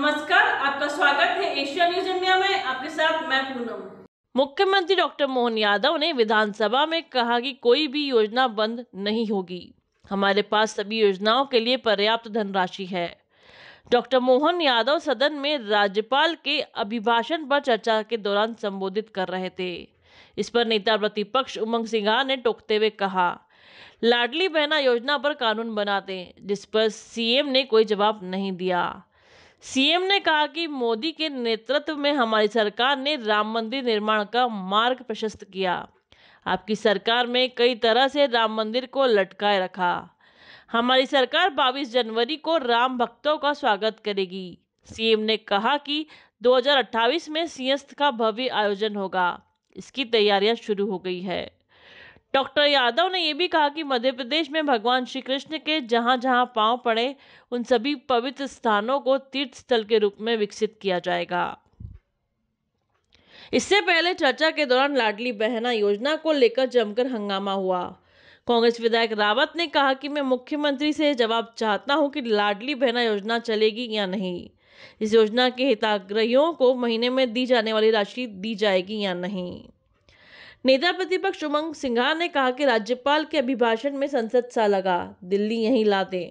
नमस्कार आपका स्वागत है एशिया न्यूज इंडिया में आपके साथ मैं पूनम मुख्यमंत्री डॉक्टर मोहन यादव ने विधानसभा में कहा कि कोई भी योजना बंद नहीं होगी हमारे पास सभी योजनाओं के लिए पर्याप्त धनराशि है डॉक्टर मोहन यादव सदन में राज्यपाल के अभिभाषण पर चर्चा के दौरान संबोधित कर रहे थे इस पर नेता प्रतिपक्ष उमंग सिंघा ने टोकते हुए कहा लाडली बहना योजना पर कानून बना दें जिस पर सीएम ने कोई जवाब नहीं दिया सीएम ने कहा कि मोदी के नेतृत्व में हमारी सरकार ने राम मंदिर निर्माण का मार्ग प्रशस्त किया आपकी सरकार में कई तरह से राम मंदिर को लटकाए रखा हमारी सरकार 22 जनवरी को राम भक्तों का स्वागत करेगी सीएम ने कहा कि 2028 में सिंहस्थ का भव्य आयोजन होगा इसकी तैयारियां शुरू हो गई है डॉक्टर यादव ने यह भी कहा कि मध्य प्रदेश में भगवान श्री कृष्ण के जहाँ जहाँ पांव पड़े उन सभी पवित्र स्थानों को तीर्थ स्थल के रूप में विकसित किया जाएगा इससे पहले चर्चा के दौरान लाडली बहना योजना को लेकर जमकर हंगामा हुआ कांग्रेस विधायक रावत ने कहा कि मैं मुख्यमंत्री से जवाब चाहता हूं कि लाडली बहना योजना चलेगी या नहीं इस योजना के हिताग्रहियों को महीने में दी जाने वाली राशि दी जाएगी या नहीं नेता प्रतिपक्ष उमंग सिंघा ने कहा कि राज्यपाल के अभिभाषण में संसद सा लगा दिल्ली यहीं ला दें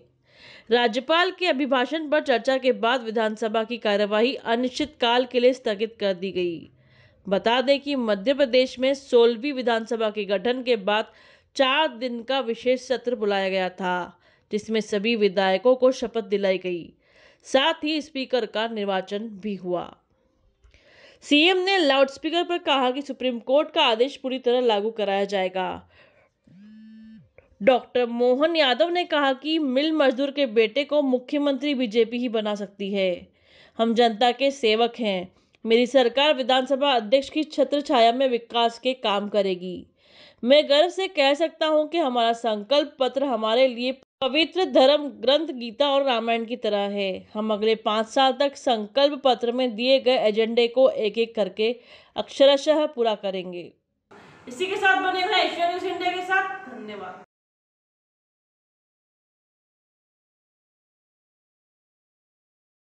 राज्यपाल के अभिभाषण पर चर्चा के बाद विधानसभा की कार्यवाही अनिश्चितकाल के लिए स्थगित कर दी गई बता दें कि मध्य प्रदेश में सोलहवीं विधानसभा के गठन के बाद चार दिन का विशेष सत्र बुलाया गया था जिसमें सभी विधायकों को शपथ दिलाई गई साथ ही स्पीकर का निर्वाचन भी हुआ सीएम ने लाउडस्पीकर पर कहा कि सुप्रीम कोर्ट का आदेश पूरी तरह लागू कराया जाएगा डॉक्टर मोहन यादव ने कहा कि मिल मजदूर के बेटे को मुख्यमंत्री बीजेपी ही बना सकती है हम जनता के सेवक हैं मेरी सरकार विधानसभा अध्यक्ष की छत्र छाया में विकास के काम करेगी मैं गर्व से कह सकता हूं कि हमारा संकल्प पत्र हमारे लिए पवित्र धर्म ग्रंथ गीता और रामायण की तरह है हम अगले पाँच साल तक संकल्प पत्र में दिए गए एजेंडे को एक एक करके अक्षरशः पूरा करेंगे इसी के साथ बने रहे एशिया न्यूज इंडिया के साथ धन्यवाद